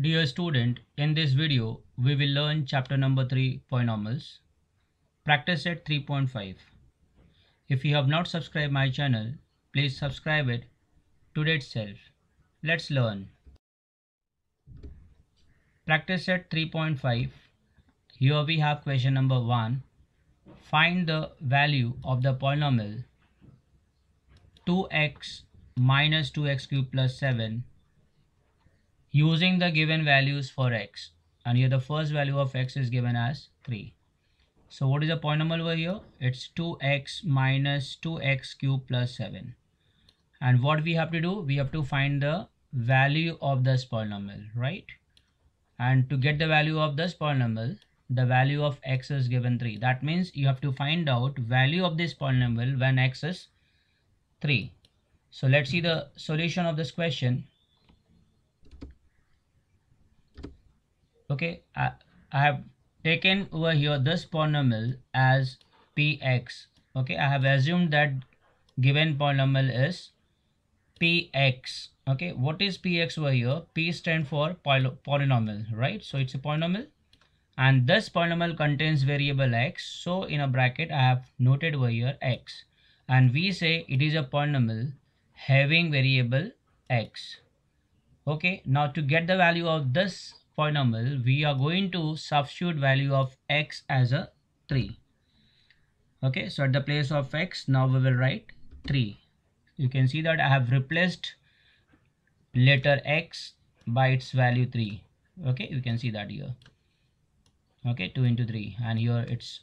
Dear student, in this video, we will learn chapter number 3 polynomials. Practice at 3.5. If you have not subscribed my channel, please subscribe it today itself. Let's learn. Practice at 3.5. Here we have question number 1. Find the value of the polynomial 2x minus 2x cubed plus 7 using the given values for x and here the first value of x is given as 3 so what is the polynomial over here it's 2x minus 2x cube plus 7 and what we have to do we have to find the value of this polynomial right and to get the value of this polynomial the value of x is given 3 that means you have to find out value of this polynomial when x is 3 so let's see the solution of this question okay I, I have taken over here this polynomial as px okay I have assumed that given polynomial is px okay what is px over here p stand for polynomial right so it's a polynomial and this polynomial contains variable x so in a bracket i have noted over here x and we say it is a polynomial having variable x okay now to get the value of this polynomial, we are going to substitute value of x as a 3. Okay, so at the place of x, now we will write 3. You can see that I have replaced letter x by its value 3. Okay, you can see that here. Okay, 2 into 3 and here it's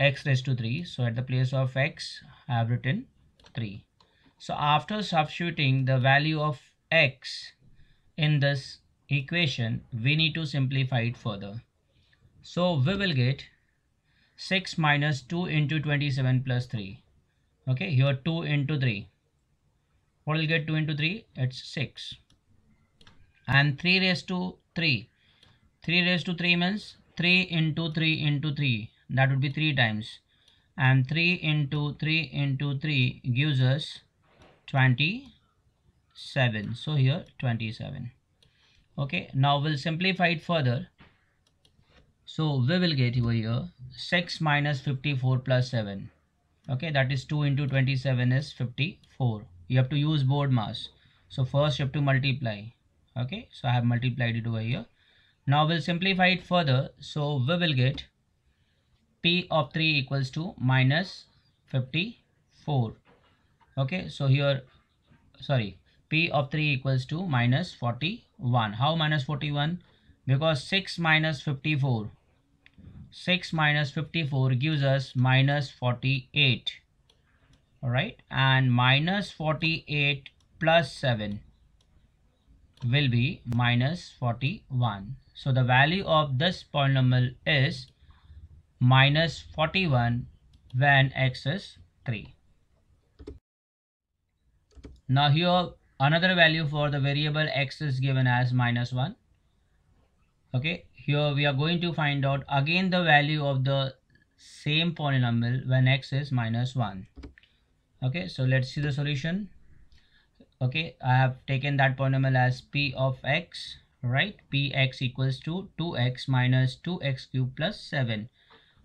x raised to 3. So at the place of x, I have written 3. So after substituting the value of x in this equation, we need to simplify it further. So we will get 6 minus 2 into 27 plus 3. Okay, here 2 into 3. What will get 2 into 3? It's 6. And 3 raised to 3. 3 raised to 3 means 3 into 3 into 3. That would be 3 times. And 3 into 3 into 3 gives us 27. So here 27 okay now we'll simplify it further so we will get over here 6 minus 54 plus 7 okay that is 2 into 27 is 54 you have to use board mass so first you have to multiply okay so i have multiplied it over here now we'll simplify it further so we will get p of 3 equals to minus 54 okay so here sorry P of 3 equals to minus 41. How minus 41? Because 6 minus 54. 6 minus 54 gives us minus 48. Alright. And minus 48 plus 7 will be minus 41. So the value of this polynomial is minus 41 when x is 3. Now here another value for the variable x is given as minus 1 okay here we are going to find out again the value of the same polynomial when x is minus 1 okay so let's see the solution okay i have taken that polynomial as p of x right px equals to 2x minus 2x cube plus 7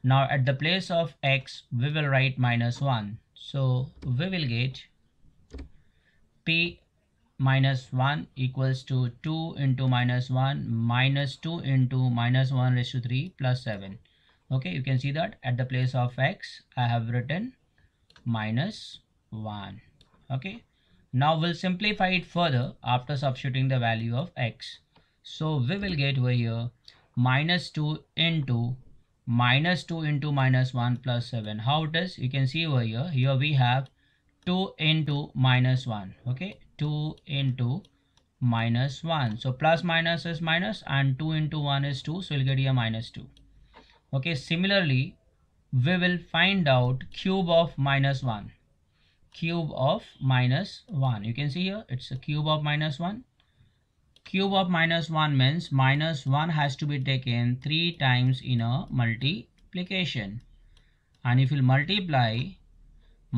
now at the place of x we will write minus 1 so we will get p minus 1 equals to 2 into minus 1 minus 2 into minus 1 raised to 3 plus 7 okay you can see that at the place of x i have written minus 1 okay now we'll simplify it further after substituting the value of x so we will get over here minus 2 into minus 2 into minus 1 plus 7 how it is you can see over here here we have 2 into minus 1 okay 2 into minus 1. So plus minus is minus and 2 into 1 is 2. So you'll get here minus 2. Okay, similarly, we will find out cube of minus 1. Cube of minus 1. You can see here it's a cube of minus 1. Cube of minus 1 means minus 1 has to be taken 3 times in a multiplication. And if you multiply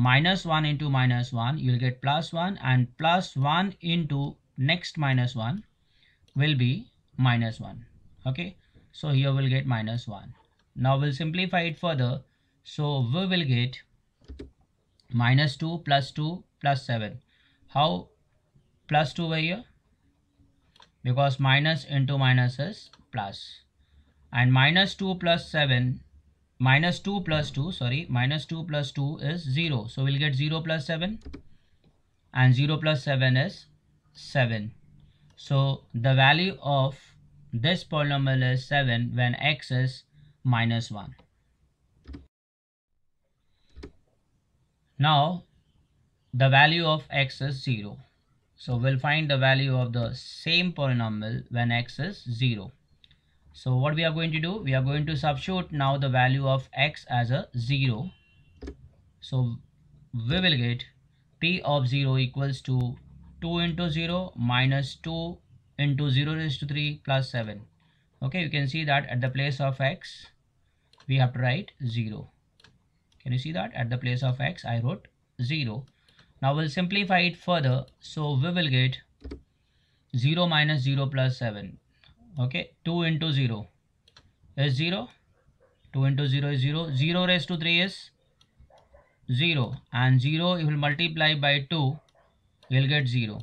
minus 1 into minus 1 you will get plus 1 and plus 1 into next minus 1 will be minus 1 okay so here we'll get minus 1 now we'll simplify it further so we will get minus 2 plus 2 plus 7 how plus 2 over here because minus into minus is plus and minus 2 plus 7 minus 2 plus 2 sorry minus 2 plus 2 is 0 so we'll get 0 plus 7 and 0 plus 7 is 7 so the value of this polynomial is 7 when x is minus 1 now the value of x is 0 so we'll find the value of the same polynomial when x is 0 so what we are going to do we are going to substitute now the value of x as a 0 so we will get p of 0 equals to 2 into 0 minus 2 into 0 raised to 3 plus 7 okay you can see that at the place of x we have to write 0 can you see that at the place of x i wrote 0 now we'll simplify it further so we will get 0 minus 0 plus 7 okay 2 into 0 is 0 2 into 0 is 0 0 raised to 3 is 0 and 0 if you multiply by 2 you'll get 0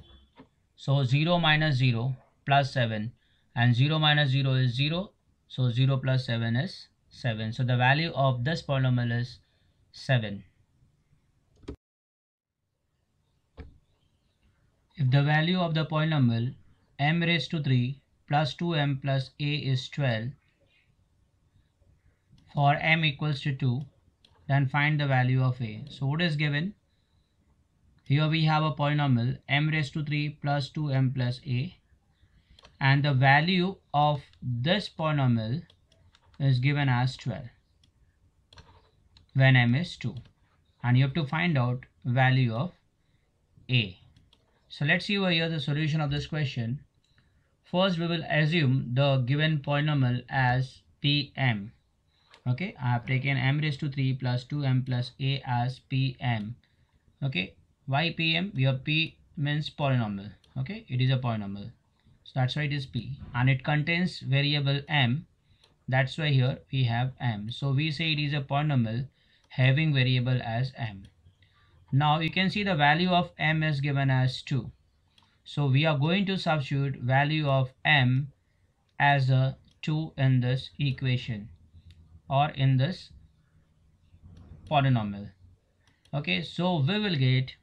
so 0 minus 0 plus 7 and 0 minus 0 is 0 so 0 plus 7 is 7 so the value of this polynomial is 7 if the value of the polynomial m raised to 3 plus 2m plus a is 12 for m equals to 2 then find the value of a. So what is given? Here we have a polynomial m raised to 3 plus 2m plus a and the value of this polynomial is given as 12 when m is 2 and you have to find out value of a. So let's see over here the solution of this question. First, we will assume the given polynomial as Pm. Okay, I have taken m raised to 3 plus 2m plus a as Pm. Okay, why Pm? We have P means polynomial. Okay, it is a polynomial. So that's why it is P. And it contains variable m. That's why here we have m. So we say it is a polynomial having variable as m. Now you can see the value of m is given as 2. So we are going to substitute value of m as a 2 in this equation or in this polynomial. Okay, so we will get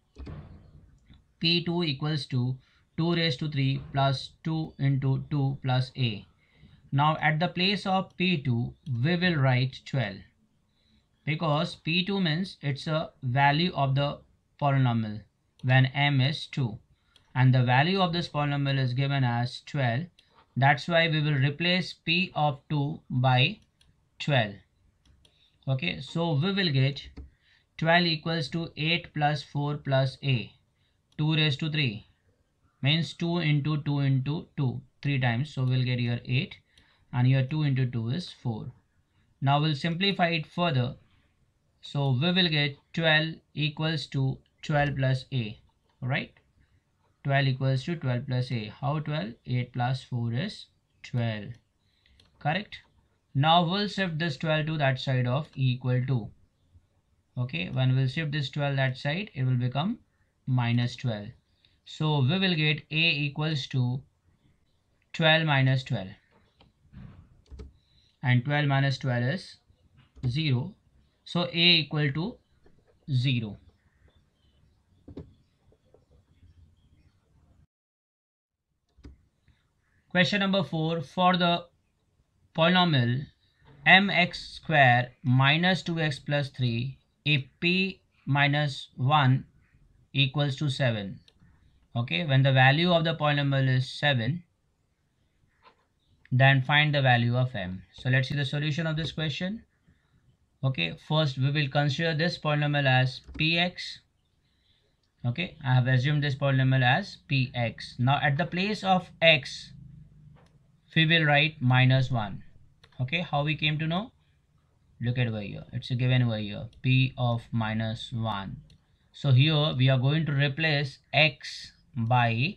p2 equals to 2 raised to 3 plus 2 into 2 plus a. Now at the place of p2, we will write 12 because p2 means it's a value of the polynomial when m is 2 and the value of this polynomial is given as 12 that's why we will replace p of 2 by 12 okay so we will get 12 equals to 8 plus 4 plus a 2 raised to 3 means 2 into 2 into 2 3 times so we'll get your 8 and your 2 into 2 is 4 now we'll simplify it further so we will get 12 equals to 12 plus a right 12 equals to 12 plus a how 12 8 plus 4 is 12 correct now we'll shift this 12 to that side of e equal to okay when we'll shift this 12 that side it will become minus 12 so we will get a equals to 12 minus 12 and 12 minus 12 is 0 so a equal to 0 Question number 4. For the polynomial mx square minus 2x plus 3 if p minus 1 equals to 7 okay when the value of the polynomial is 7 then find the value of m so let's see the solution of this question okay first we will consider this polynomial as px okay i have assumed this polynomial as px now at the place of x we will write minus 1 okay how we came to know look at over here it's given over here p of minus 1 so here we are going to replace x by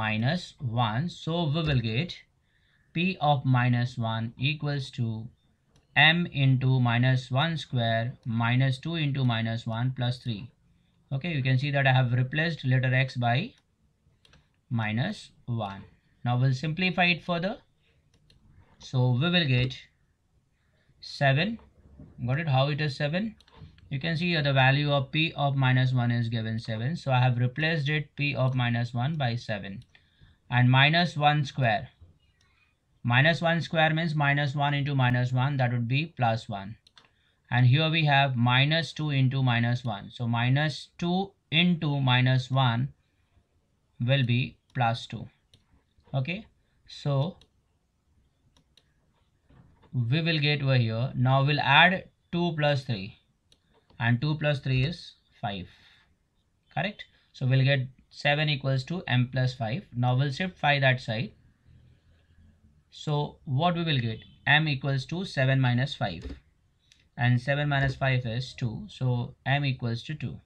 minus 1 so we will get p of minus 1 equals to m into minus 1 square minus 2 into minus 1 plus 3 okay you can see that i have replaced letter x by minus 1 now we'll simplify it further. So we will get 7. Got it? How it is 7? You can see here the value of P of minus 1 is given 7. So I have replaced it P of minus 1 by 7. And minus 1 square. Minus 1 square means minus 1 into minus 1. That would be plus 1. And here we have minus 2 into minus 1. So minus 2 into minus 1 will be plus 2 okay so we will get over here now we'll add 2 plus 3 and 2 plus 3 is 5 correct so we'll get 7 equals to m plus 5 now we'll shift 5 that side so what we will get m equals to 7 minus 5 and 7 minus 5 is 2 so m equals to 2